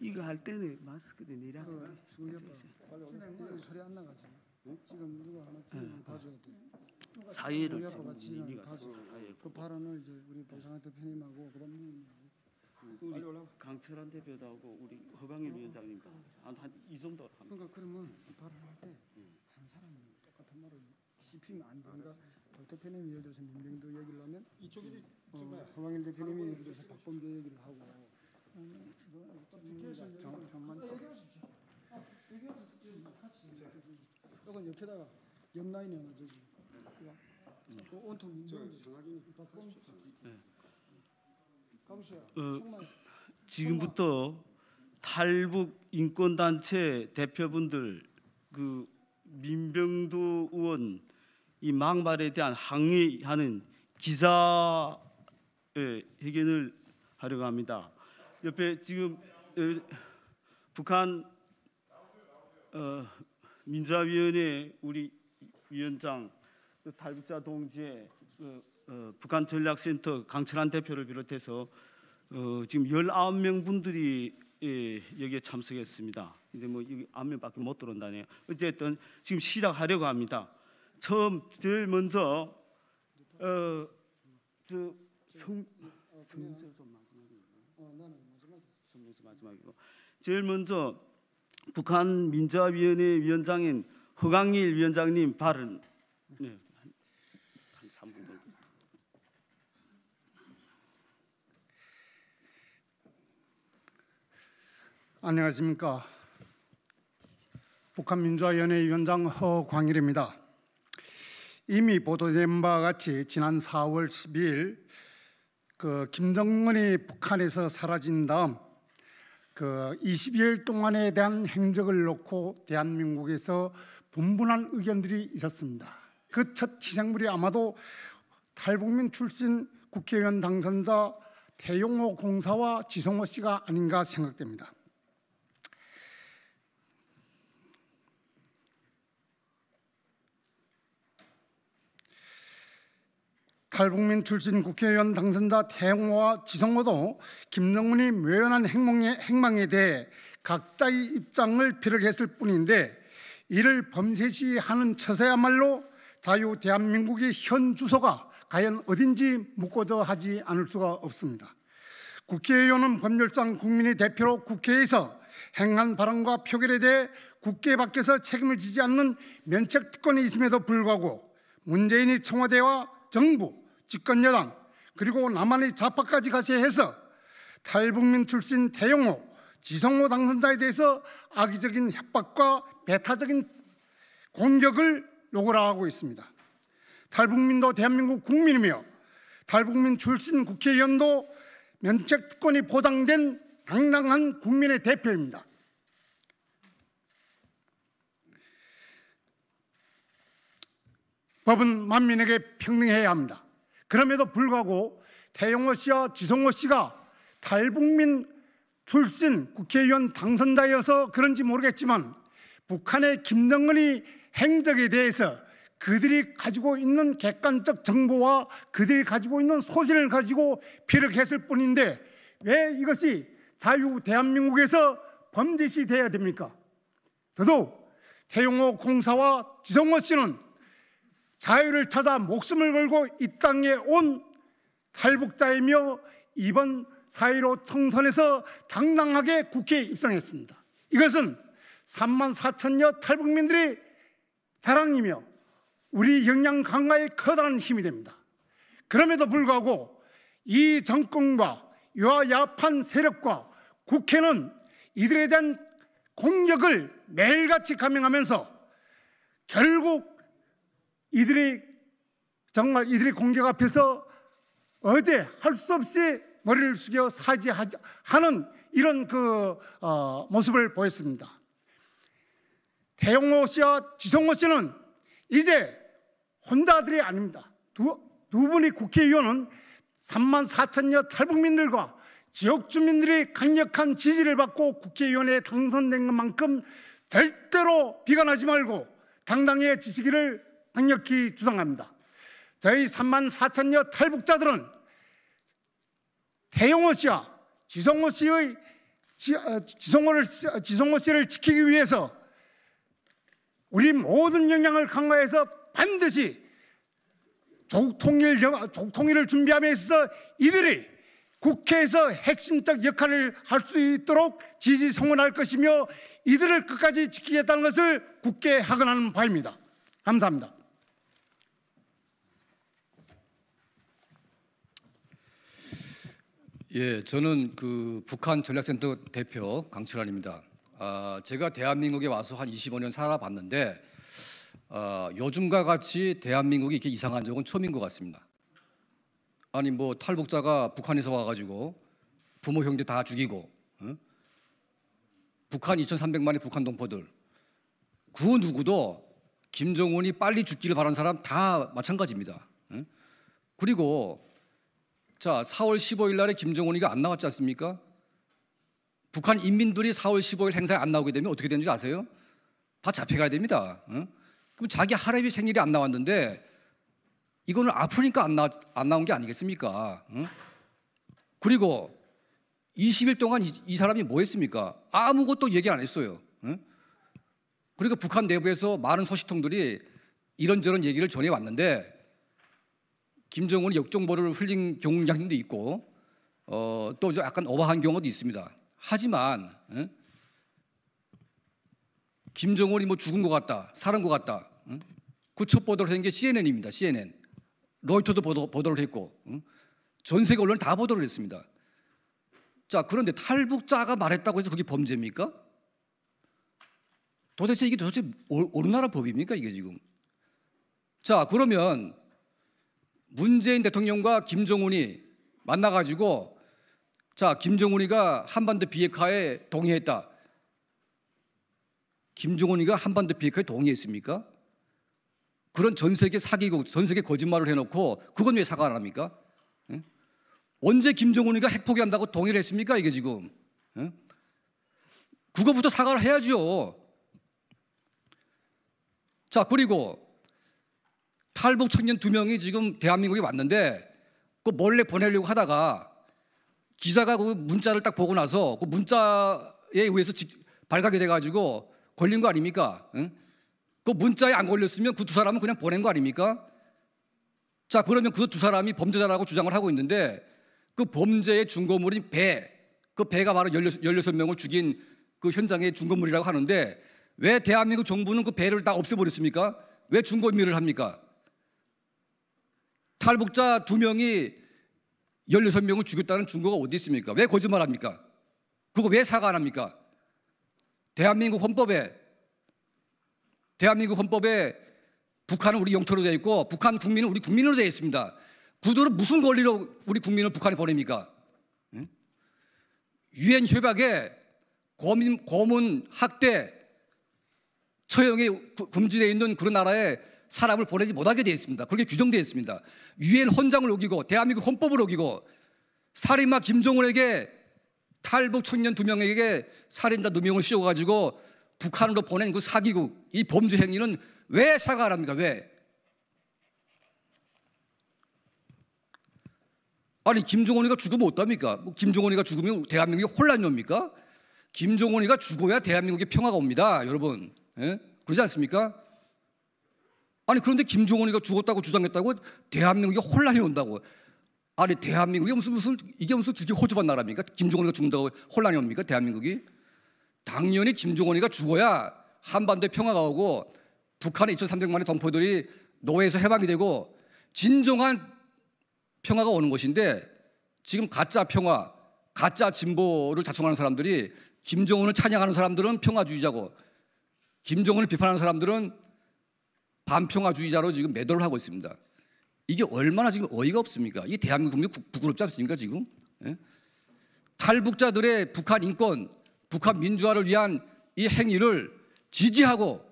이거 할 때는 마스크도 내려. 그 중요해. 빨리 소리 안 나가지. 지금 누가 하나 지금 다 줘야 돼. 사회를 아빠가 지는 다그 발언을 이제 우리 박상한 대표님하고 그다음 뭐 우리 강철한 대표도 하고 우리 허강일 어. 위원장님도 한이 정도 합니다. 그러니까 그러면 그 발언할 때 한 사람은 똑같은 말을 씹히면 안 된다. 박 대표님 예를 들어서 민병도 얘기를 하면 이쪽이 제가 허광일 어, 대표님이 예를 들어서 박범계 얘기를 하고 네, 뭐, 뭐, 뭐, 아, 아, 네. 이건 이렇다가 옆라인에 넣어주지 음. 어, 온통 민정 네. 어, 지금부터 탈북 인권단체 대표분들 그 민병도 의원 이 막말에 대한 항의하는 기사 예, 회견을 하려고 합니다. 옆에 지금 예, 북한 어, 민주화위원회 우리 위원장 그 탈북자 동지의 어, 어, 북한 전략센터 강철한 대표를 비롯해서 어, 지금 19명 분들이 예, 여기에 참석했습니다. 근데 뭐 여기 안면밖에 못 들어온다네요. 어쨌든 지금 시작하려고 합니다. 처음 제일 먼저 어, 저 성, 어, 어, 성서 마지막이고 어, 나는 마지막이 성서 마지막이고 제일 먼저 북한 민자위원회 위원장인 허강일 위원장님 발언 네. 안녕하십니까. 북한민주화위회 위원장 허광일입니다. 이미 보도된 바와 같이 지난 4월 12일 그 김정은이 북한에서 사라진 다음 그2 2일 동안에 대한 행적을 놓고 대한민국에서 분분한 의견들이 있었습니다. 그 첫 희생물이 아마도 탈북민 출신 국회의원 당선자 태용호 공사와 지성호 씨가 아닌가 생각됩니다. 탈북민 출신 국회의원 당선자 태영호와 지성호도 김정은이 묘연한 행몽의 행망에 대해 각자의 입장을 피력했을 뿐인데 이를 범세시 하는 처세야말로 자유 대한민국의 현 주소가 과연 어딘지 묻고자 하지 않을 수가 없습니다. 국회의원은 법률상 국민의 대표로 국회에서 행한 발언과 표결에 대해 국회 밖에서 책임을 지지 않는 면책특권이 있음에도 불구하고 문재인이 청와대와 정부 집권 여당 그리고 남한의 좌파까지 가세해서 탈북민 출신 대영호 지성호 당선자에 대해서 악의적인 협박과 배타적인 공격을 요구화하고 있습니다. 탈북민도 대한민국 국민이며 탈북민 출신 국회의원도 면책 권이 보장된 당당한 국민의 대표입니다. 법은 만민에게 평등해야 합니다. 그럼에도 불구하고 태용호 씨와 지성호 씨가 탈북민 출신 국회의원 당선자여서 그런지 모르겠지만 북한의 김정은이 행적에 대해서 그들이 가지고 있는 객관적 정보와 그들이 가지고 있는 소신을 가지고 피력했을 뿐인데 왜 이것이 자유 대한민국에서 범죄시 돼야 됩니까? 저도 태용호 공사와 지성호 씨는 자유를 찾아 목숨을 걸고 이 땅에 온 탈북자이며 이번 사일5 총선에서 당당하게 국회에 입성했습니다. 이것은 3만 4천여 탈북민들의 자랑이며 우리 역량 강화의 커다란 힘이 됩니다. 그럼에도 불구하고 이 정권과 여야판 세력과 국회는 이들에 대한 공격을 매일같이 감행하면서 결국 이들이 정말 이들의 공격 앞에서 어제 할 수 없이 머리를 숙여 사지하는 이런 그 어, 모습을 보였습니다. 태용호 씨와 지성호 씨는 이제 혼자들이 아닙니다. 두, 두 분의 국회의원은 3만 4천여 탈북민들과 지역 주민들의 강력한 지지를 받고 국회의원에 당선된 것만큼 절대로 비관하지 말고 당당히 지시기를 강력히 주장합니다. 저희 3만 4천여 탈북자들은 태용호 씨와 지성호 씨의 지, 어, 지성호를, 지성호 씨를 지키기 위해서 우리 모든 역량을 강화해서 반드시 조통일, 조통일을 준비함에 있어서 이들이 국회에서 핵심적 역할을 할 수 있도록 지지 성원할 것이며 이들을 끝까지 지키겠다는 것을 굳게 하건하는 바입니다. 감사합니다. 예, 저는 그 북한 전략센터 대표 강철환입니다. 아, 제가 대한민국에 와서 한 25년 살아봤는데 아, 요즘과 같이 대한민국이 이렇게 이상한 적은 처음인 것 같습니다. 아니 뭐 탈북자가 북한에서 와가지고 부모 형제 다 죽이고 응? 어? 북한 2,300만의 북한 동포들 그 누구도 김정은이 빨리 죽기를 바란 사람 다 마찬가지입니다. 응? 어? 그리고 자, 4월 15일 날에 김정은이가 안 나왔지 않습니까? 북한 인민들이 4월 15일 행사에 안 나오게 되면 어떻게 되는지 아세요? 다 잡혀가야 됩니다. 응? 그럼 자기 하랩이 생일이 안 나왔는데 이거는 아프니까 안, 나, 안 나온 게 아니겠습니까? 응? 그리고 20일 동안 이, 이, 사람이 뭐 했습니까? 아무것도 얘기 안 했어요. 응? 그러니 북한 내부에서 많은 소식통들이 이런저런 얘기를 전해 왔는데 김정은이 역정보를 흘린 경향도 있고 어, 또 약간 어바한 경우도 있습니다. 하지만 에? 김정은이 뭐 죽은 것 같다, 사는 것 같다. 에? 그첫 보도를 한 게 CNN입니다. CNN. 로이터도 보도, 를 했고 에? 전 세계 언론 다 보도를 했습니다. 자 그런데 탈북자가 말했다고 해서 그게 범죄입니까? 도대체 이게 도대체 어느 나라 법입니까 이게 지금? 자 그러면 문재인 대통령과 김정은이 만나가지고 자, 김정은이가 한반도 비핵화에 동의했다. 김정은이가 한반도 비핵화에 동의했습니까? 그런 전 세계 사기고 전 세계 거짓말을 해놓고 그건 왜 사과 안 합니까? 응? 예? 언제 김정은이가 핵 포기한다고 동의를 했습니까? 이게 지금 응? 예? 그거부터 사과를 해야죠. 자 그리고 탈북 청년 두 명이 지금 대한민국에 왔는데 그 몰래 보내려고 하다가 기자가 그 문자를 딱 보고 나서 그 문자에 의해서 발각이 돼가지고 걸린 거 아닙니까? 응? 그 문자에 안 걸렸으면 그 두 사람은 그냥 보낸 거 아닙니까? 자 그러면 그 두 사람이 범죄자라고 주장을 하고 있는데 그 범죄의 중거물인 배, 그 배가 바로 16, 명을 죽인 그 현장의 중거물이라고 하는데 왜 대한민국 정부는 그 배를 다 없애버렸습니까? 왜 중거미를 합니까? 탈북자 두 명이 16명을 죽였다는 증거가 어디 있습니까? 왜 거짓말합니까? 그거 왜 사과 안 합니까? 대한민국 헌법에 대한민국 헌법에 북한은 우리 영토로 되어 있고 북한 국민은 우리 국민으로 되어 있습니다. 구도로 무슨 권리로 우리 국민을 북한에 보냅니까? 유엔 협약에 검은, 학대 처형이 금지되어 있는 그런 나라에 사람을 보내지 못하게 되어 있습니다. 그렇게 규정되어 있습니다. 유엔 헌장을 어기고 대한민국 헌법을 어기고 살인마 김정은에게 탈북 청년 두 명에게 살인자 두 명을 씌워가지고 북한으로 보낸 그 사기국 이 범죄 행위는 왜 사과를 합니까? 왜? 아니 김정은이가 죽으면 어떡합니까? 뭐 김정은이가 죽으면 대한민국이 혼란이 옵니까? 김정은이가 죽어야 대한민국에 평화가 옵니다. 여러분 에? 예? 그러지 않습니까? 아니 그런데 김종원이가 죽었다고 주장했다고 대한민국에 혼란이 온다고. 아니 대한민국이 무슨 무슨 이게 무슨 그렇게 호주반 나라입니까? 김종원이가 죽는다고 혼란이 옵니까? 대한민국이? 당연히 김종원이가 죽어야 한반도에 평화가 오고 북한의 2,300만의 덤포들이 노예에서 해방이 되고 진정한 평화가 오는 것인데 지금 가짜 평화, 가짜 진보를 자청하는 사람들이 김정은을 찬양하는 사람들은 평화주의자고 김정은을 비판하는 사람들은 반평화주의자로 지금 매도를 하고 있습니다. 이게 얼마나 지금 어이가 없습니까? 이 대한민국이 부끄럽지 않습니까 지금? 예? 탈북자들의 북한 인권, 북한 민주화를 위한 이 행위를 지지하고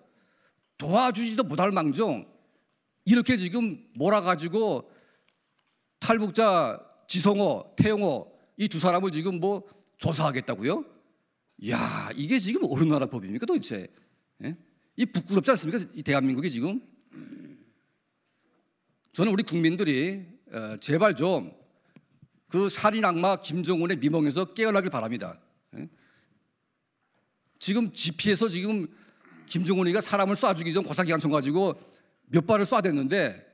도와주지도 못할 망정 이렇게 지금 몰아가지고 탈북자 지성호, 태영호 이 두 사람을 지금 뭐 조사하겠다고요? 야 이게 지금 어느 나라 법입니까 도대체? 예? 이 부끄럽지 않습니까? 이 대한민국이 지금 저는 우리 국민들이 어, 제발 좀 그 살인 악마 김정은의 미몽에서 깨어나길 바랍니다. 예? 지금 GP에서 지금 김정은이가 사람을 쏴 죽이던 고사기관총 가지고 몇 발을 쏴댔는데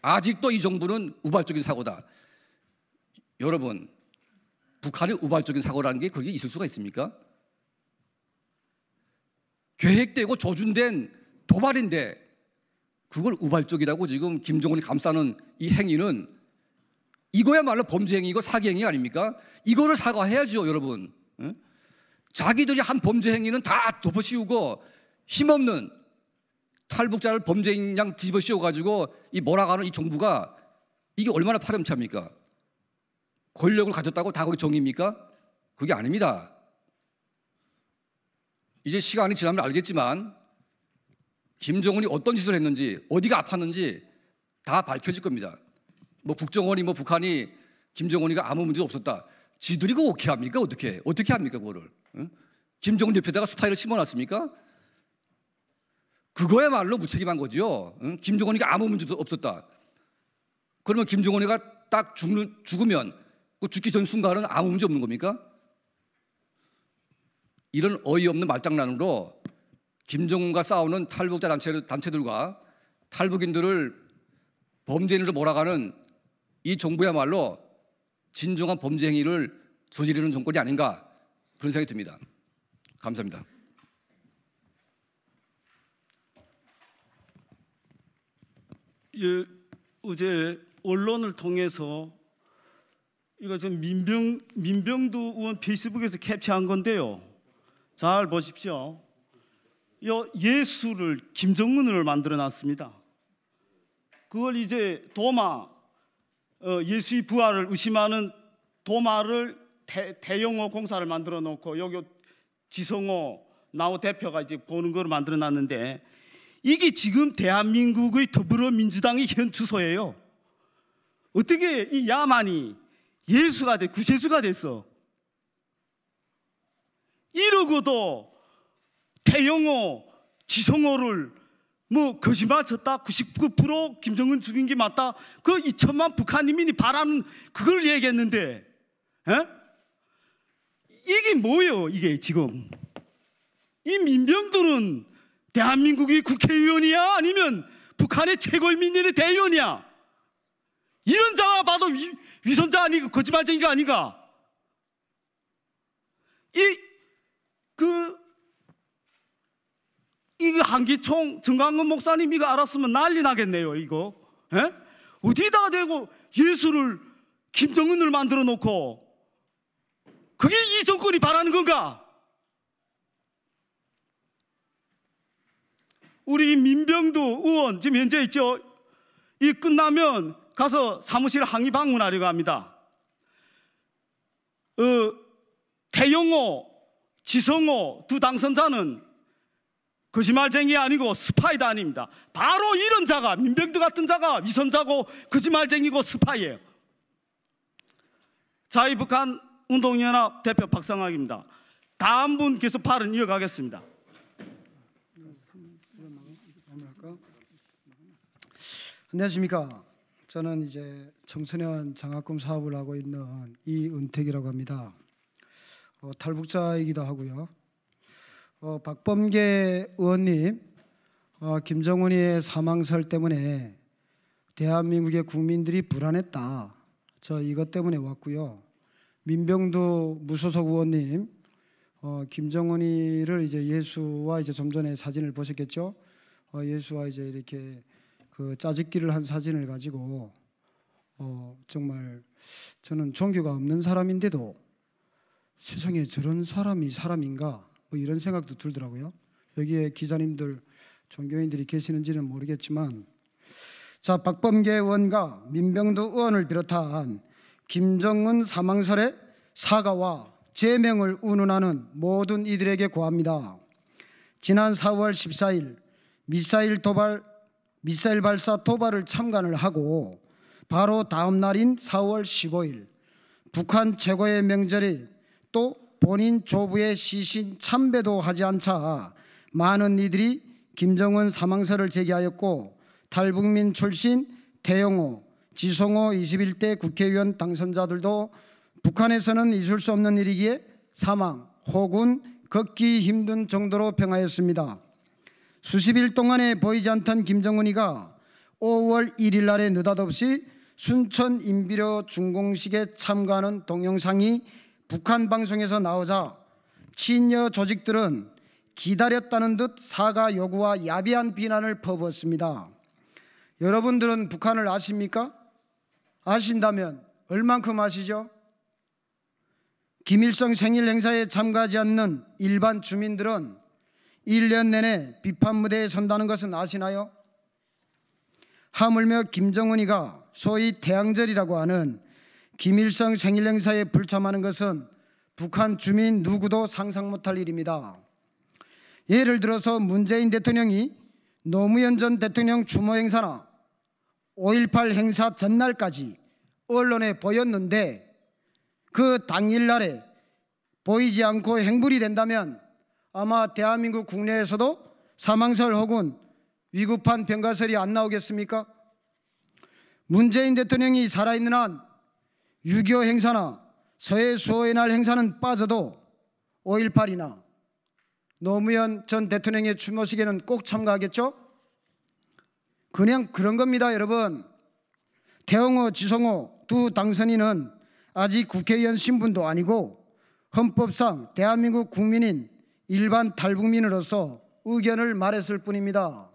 아직도 이 정부는 우발적인 사고다. 여러분, 북한의 우발적인 사고라는 게 그게 있을 수가 있습니까? 계획되고 조준된 도발인데 그걸 우발적이라고 지금 김정은이 감싸는 이 행위는 이거야말로 범죄 행위고 사기 행위 아닙니까? 이거를 사과해야죠, 여러분. 자기들이 한 범죄 행위는 다 덮어씌우고 힘없는 탈북자를 범죄인 양 뒤집어씌워 가지고 이 몰아가는 이 정부가 이게 얼마나 파렴치합니까? 권력을 가졌다고 다 거기 정입니까? 그게 아닙니다. 이제 시간이 지나면 알겠지만 김정은이 어떤 짓을 했는지 어디가 아팠는지 다 밝혀질 겁니다. 뭐 국정원이 뭐 북한이 김정은이가 아무 문제 도 없었다. 지들이 그거 어떻게 합니까? 어떻게 어떻게 합니까 그거를? 응? 김정은 옆에다가 스파이를 심어놨습니까? 그거야말로 무책임한 거지요. 응? 김정은이가 아무 문제도 없었다. 그러면 김정은이가 딱 죽는 죽으면 그 죽기 전 순간은 아무 문제 없는 겁니까? 이런 어이없는 말장난으로 김정은과 싸우는 탈북자 단체들, 단체들과 탈북인들을 범죄인으로 몰아가는 이 정부야말로 진정한 범죄 행위를 저지르는 정권이 아닌가 그런 생각이 듭니다. 감사합니다. 예, 어제 언론을 통해서 이거 지금 민병 민병두 의원 페이스북에서 캡처한 건데요. 잘 보십시오. 예수를 김정은을 만들어 놨습니다. 그걸 이제 도마 어, 예수의 부활을 의심하는 도마를 대, 영어 공사를 만들어 놓고 여기 지성호 나우 대표가 이제 보는 걸 만들어 놨는데 이게 지금 대한민국의 더불어민주당의 현 주소예요. 어떻게 이 야만이 예수가 돼 구세수가 됐어? 이러고도 태영호, 지성호를 뭐 거짓말 쳤다 99% 김정은 죽인 게 맞다 그 2천만 북한 인민이 바라는 그걸 얘기했는데 에? 이게 뭐예요 이게 지금 이 민병들은 대한민국의 국회의원이야 아니면 북한의 최고인민연의 대의원이야 이런 자가 봐도 위, 위선자 아니고 거짓말쟁이가 아닌가 이 이거 한기총 정강근 목사님 이거 알았으면 난리 나겠네요 이거 에? 예? 어디다 대고 예수를 김정은을 만들어 놓고 그게 이 정권이 바라는 건가? 우리 민병두 의원 지금 현재 있죠 이 끝나면 가서 사무실 항의 방문하려고 합니다 어, 태영호, 지성호 두 당선자는 거짓말쟁이 아니고 스파이도 아닙니다. 바로 이런 자가 민병도 같은 자가 위선자고 거짓말쟁이고 스파이예요. 자유북한 운동연합 대표 박상학입니다. 다음 분 계속 발언 이어가겠습니다. 안녕하십니까. 저는 이제 청소년 장학금 사업을 하고 있는 이은택이라고 합니다. 어, 탈북자이기도 하고요. 어, 박범계 의원님 어, 김정은의 사망설 때문에 대한민국의 국민들이 불안했다. 저 이것 때문에 왔고요. 민병두 무소속 의원님 어, 김정은이를 이제 예수와 이제 좀 전에 사진을 보셨겠죠. 어, 예수와 이제 이렇게 그 짜집기를 한 사진을 가지고 어, 정말 저는 종교가 없는 사람인데도 세상에 저런 사람이 사람인가 뭐 이런 생각도 들더라고요. 여기에 기자님들, 종교인들이 계시는지는 모르겠지만 자, 박범계 의원과 민병두 의원을 비롯한 김정은 사망설의 사과와 제명을 운운하는 모든 이들에게 고합니다. 지난 4월 14일 미사일 도발 미사일 발사 도발을 참관을 하고 바로 다음 날인 4월 15일 북한 최고의 명절이 또 본인 조부의 시신 참배도 하지 않자 많은 이들이 김정은 사망설을 제기하였고 탈북민 출신 태영호 지성호 21대 국회의원 당선자들도 북한에서는 있을 수 없는 일이기에 사망 혹은 걷기 힘든 정도로 평하였습니다. 수십 일 동안에 보이지 않던 김정은이가 5월 1일 날에 느닷없이 순천 임비료 준공식에 참가하는 동영상이 북한 방송에서 나오자 친여 조직들은 기다렸다는 듯 사과 요구와 야비한 비난을 퍼부었습니다. 여러분들은 북한을 아십니까? 아신다면 얼만큼 아시죠? 김일성 생일 행사에 참가하지 않는 일반 주민들은 1년 내내 비판 무대에 선다는 것은 아시나요? 하물며 김정은이가 소위 태양절이라고 하는 김일성 생일 행사에 불참하는 것은 북한 주민 누구도 상상 못할 일입니다. 예를 들어서 문재인 대통령이 노무현 전 대통령 추모 행사나 5.18 행사 전날까지 언론에 보였는데 그 당일날에 보이지 않고 행불이 된다면 아마 대한민국 국내에서도 사망설 혹은 위급한 병가설이 안 나오겠습니까? 문재인 대통령이 살아있는 한6.25 행사나 서해 수호의 날 행사는 빠져도 5.18이나 노무현 전 대통령의 추모식에는 꼭 참가하겠죠? 그냥 그런 겁니다 여러분 태영호 지성호 두 당선인은 아직 국회의원 신분도 아니고 헌법상 대한민국 국민인 일반 탈북민으로서 의견을 말했을 뿐입니다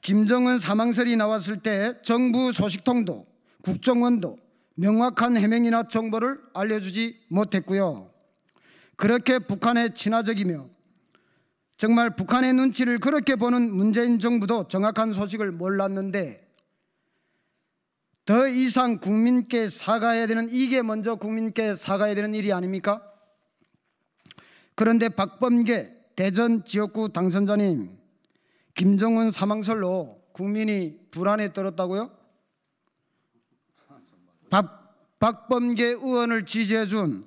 김정은 사망설이 나왔을 때 정부 소식통도 국정원도 명확한 해명이나 정보를 알려주지 못했고요. 그렇게 북한의 친화적이며 정말 북한의 눈치를 그렇게 보는 문재인 정부도 정확한 소식을 몰랐는데 더 이상 국민께 사과해야 되는 이게 먼저 국민께 사과해야 되는 일이 아닙니까? 그런데 박범계 대전 지역구 당선자님 김정은 사망설로 국민이 불안에 떨었다고요? 박, 박범계 의원을 지지해 준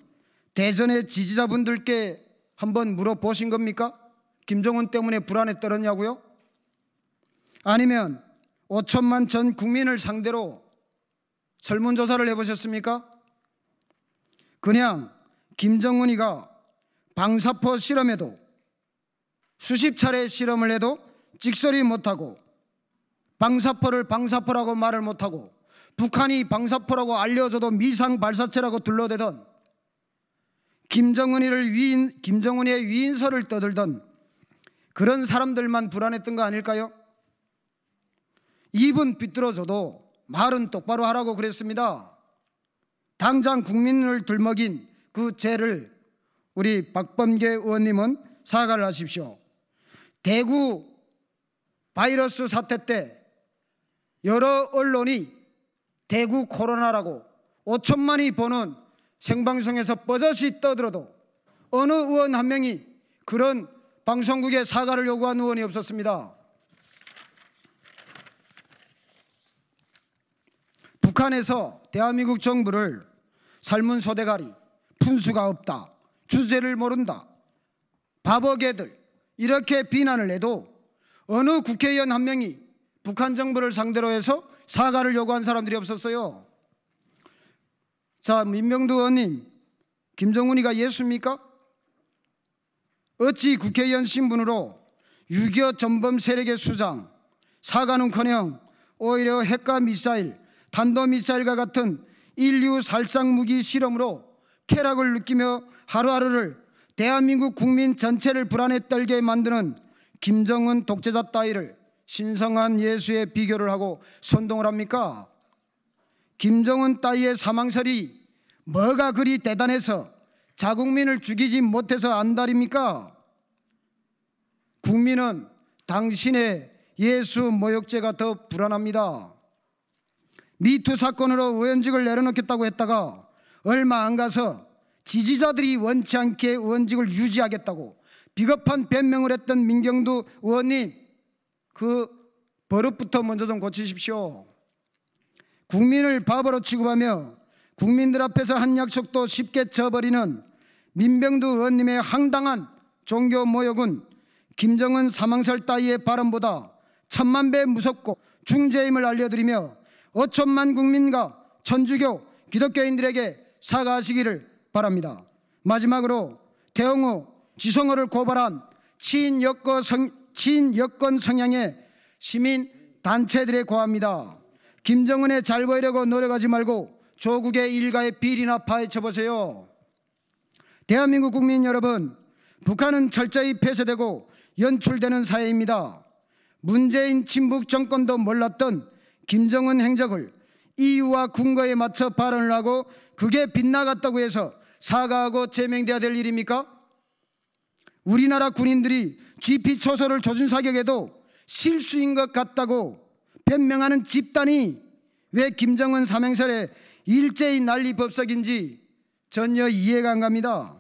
대전의 지지자분들께 한번 물어보신 겁니까? 김정은 때문에 불안에 떨었냐고요? 아니면 5천만 전 국민을 상대로 설문조사를 해보셨습니까? 그냥 김정은이가 방사포 실험에도 수십 차례 실험을 해도 직설이 못하고 방사포를 방사포라고 말을 못하고 북한이 방사포라고 알려줘도 미상 발사체라고 둘러대던 김정은이를 위인, 김정은의 위인설을 떠들던 그런 사람들만 불안했던 거 아닐까요? 입은 비뚤어져도 말은 똑바로 하라고 그랬습니다. 당장 국민을 들먹인 그 죄를 우리 박범계 의원님은 사과를 하십시오. 대구 바이러스 사태 때 여러 언론이 대구 코로나라고 5천만이 보는 생방송에서 버젓이 떠들어도 어느 의원 한 명이 그런 방송국의 사과를 요구한 의원이 없었습니다. 북한에서 대한민국 정부를 삶은 소대가리, 푼수가 없다, 주제를 모른다, 바보 개들 이렇게 비난을 해도 어느 국회의원 한 명이 북한 정부를 상대로 해서 사과를 요구한 사람들이 없었어요. 자, 민명두 의원님, 김정은이가 예수입니까? 어찌 국회의원 신분으로 유교 전범 세력의 수장, 사과는커녕 오히려 핵과 미사일, 단도미사일과 같은 인류 살상 무기 실험으로 쾌락을 느끼며 하루하루를 대한민국 국민 전체를 불안에 떨게 만드는 김정은 독재자 따위를 신성한 예수의 비교를 하고 선동을 합니까? 김정은 따위의 사망설이 뭐가 그리 대단해서 자국민을 죽이지 못해서 안달입니까? 국민은 당신의 예수 모욕죄가 더 불안합니다. 미투 사건으로 의원직을 내려놓겠다고 했다가 얼마 안 가서 지지자들이 원치 않게 의원직을 유지하겠다고 비겁한 변명을 했던 민경두 의원님 그 버릇부터 먼저 좀 고치십시오. 국민을 바보로 취급하며 국민들 앞에서 한 약속도 쉽게 쳐버리는 민병두 의원님의 황당한 종교 모욕은 김정은 사망설 따위의 발언보다 천만 배 무섭고 중재임을 알려드리며 어천만 국민과 천주교 기독교인들에게 사과하시기를 바랍니다. 마지막으로 대형우 지성호를 고발한 친여거 친여권 성향의 시민 단체들에 고합니다. 김정은의 잘 보이려고 노력하지 말고 조국의 일가의 비리나 파헤쳐 보세요. 대한민국 국민 여러분, 북한은 철저히 폐쇄되고 연출되는 사회입니다. 문재인 친북 정권도 몰랐던 김정은 행적을 이유와 궁거에 맞춰 발언을 하고 그게 빗나갔다고 해서 사과하고 제명돼야 될 일입니까? 우리나라 군인들이 GP 초소를 조준 사격에도 실수인 것 같다고 변명하는 집단이 왜 김정은 사명설에 일제히 난리 법석인지 전혀 이해가 안 갑니다.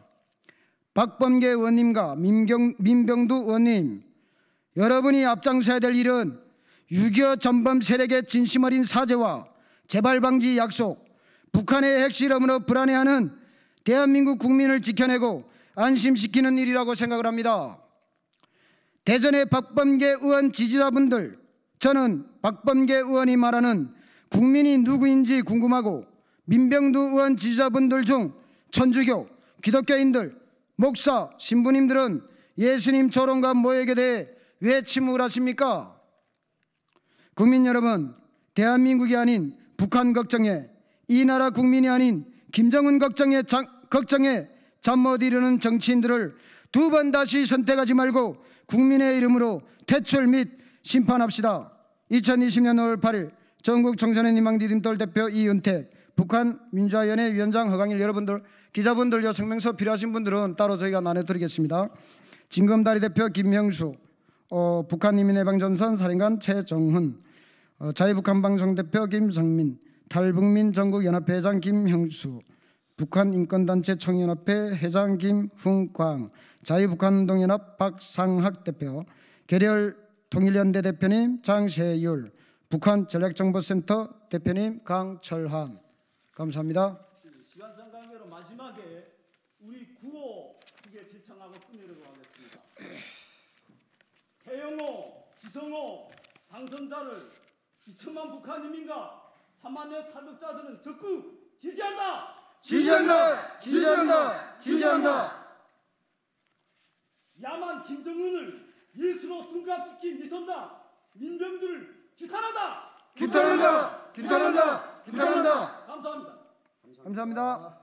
박범계 의원님과 민경, 민병두 의원님 여러분이 앞장서야 될 일은 6.25 전범 세력의 진심 어린 사죄와 재발 방지 약속 북한의 핵실험으로 불안해하는 대한민국 국민을 지켜내고 안심시키는 일이라고 생각을 합니다. 대전의 박범계 의원 지지자분들 저는 박범계 의원이 말하는 국민이 누구인지 궁금하고 민병두 의원 지지자분들 중 천주교, 기독교인들, 목사, 신부님들은 예수님 조롱과 모욕에 대해 왜 침묵을 하십니까? 국민 여러분, 대한민국이 아닌 북한 걱정에 이 나라 국민이 아닌 김정은 걱정에, 장, 걱정에 잠못 이루는 정치인들을 두 번 다시 선택하지 말고 국민의 이름으로 퇴출 및 심판합시다. 2020년 5월 8일 전국 청소년 희망 디딤돌 대표 이윤택 북한 민주화위원회 위원장 허강일 여러분들 기자분들요 성명서 필요하신 분들은 따로 저희가 나눠드리겠습니다. 진검다리 대표 김형수 어, 북한 이민해방전선 사령관 최정훈 어, 자유북한방송 대표 김성민 탈북민 전국연합회장 김형수 북한 인권단체 청년협회 회장 김흥광, 자유북한동연합 박상학 대표, 계렬 통일연대 대표님 장세율, 북한 전략정보센터 대표님 강철환. 감사합니다. 시간상 관계로 마지막에 우리 구호 두개 지창하고 끝내려고 하겠습니다. 태영호, 지성호 당선자를 2천만 북한인민과 3만 여 탈북자들은 적극 지지한다. 지지한다! 지지한다! 지지한다! 야만 김정은을 예수로 둔갑시킨 이선다! 민병들을 규탄하다! 규탄한다! 규탄한다! 규탄한다! 감사합니다. 감사합니다.